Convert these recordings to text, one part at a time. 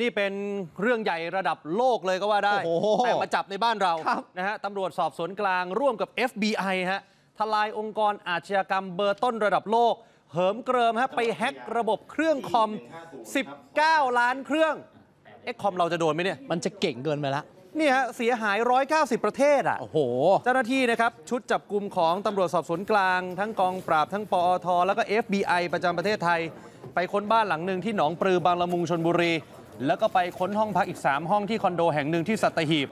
นี่เป็นเรื่องใหญ่ระดับโลกเลยก็ว่าได้ แต่มาจับในบ้านเรารนะฮะตำรวจสอบสวนกลางร่วมกับ FBI ฮะ ทลายองค์กรอาชญากรรมเบอร์ต้นระดับโลก เหิมเกริมฮะ ไปแฮกระบบเครื่องคอม 19 ล้านเครื่อง เอ็คอมเราจะโดนไหมเนี่ย มันจะเก่งเกินไปละ นี่ฮะ เสียหาย 190 ประเทศอ่ะ โอ้โห เจ้าหน้าที่นะครับ ชุดจับกลุ่มของตำรวจสอบสวนกลางทั้งกองปราบทั้งปอท แล้วก็ FBI ประจำประเทศไทย ไปค้นบ้านหลังหนึ่งที่หนองปลือบางละมุงชนบุรีแล้วก็ไปค้นห้องพักอีก 3 ห้องที่คอนโดแห่งหนึ่งที่สัตหีบ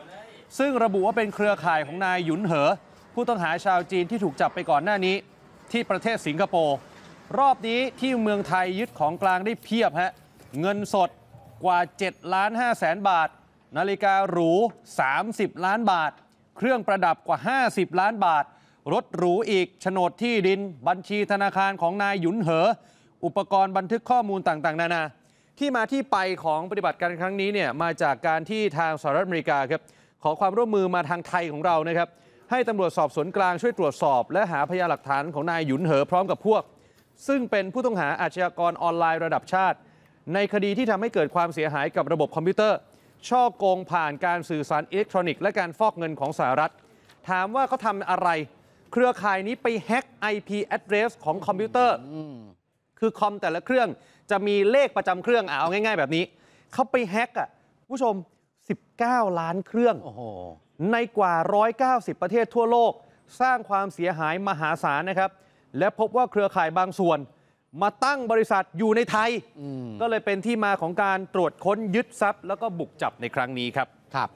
ซึ่งระบุว่าเป็นเครือข่ายของนายหยุนเหอ ผู้ต้องหาชาวจีนที่ถูกจับไปก่อนหน้านี้ที่ประเทศสิงคโปร์ รอบนี้ที่เมืองไทยยึดของกลางได้เพียบฮะเงินสดกว่า7ล้าน5แสนบาท นาฬิกาหรู 30 ล้านบาท เครื่องประดับกว่า 50 ล้านบาท รถหรูอีกโฉนดที่ดินบัญชีธนาคารของนายหยุนเหอ อุปกรณ์บันทึกข้อมูลต่างๆนานาที่มาที่ไปของปฏิบัติการครั้งนี้เนี่ยมาจากการที่ทางสหรัฐอเมริกาครับขอความร่วมมือมาทางไทยของเรานะครับให้ตำรวจสอบสวนกลางช่วยตรวจสอบ และหาพยานหลักฐานของนายหยุนเหอพร้อมกับพวก ซึ่งเป็นผู้ต้องหาอาชญากรออนไลน์ระดับชาติ ในคดีที่ทำให้เกิดความเสียหายกับระบบคอมพิวเตอร์ช่อโกงผ่านการสื่อสารอิเล็กทรอนิกส์และการฟอกเงินของสหรัฐ ถามว่าเขาทำอะไร เครือข่ายนี้ไปแฮ็ก IP address ของคอมพิวเตอร์คือคอมแต่ละเครื่องจะมีเลขประจำเครื่องเอาง่ายๆแบบนี้ เขาไปแฮกอ่ะผู้ชม 19 ล้านเครื่องโอ้โหในกว่า 190 ประเทศทั่วโลก สร้างความเสียหายมหาศาลนะครับ และพบว่าเครือข่ายบางส่วน มาตั้งบริษัทอยู่ในไทย ก็เลยเป็นที่มาของการตรวจค้นยึดทรัพย์แล้วก็บุกจับในครั้งนี้ครับครับ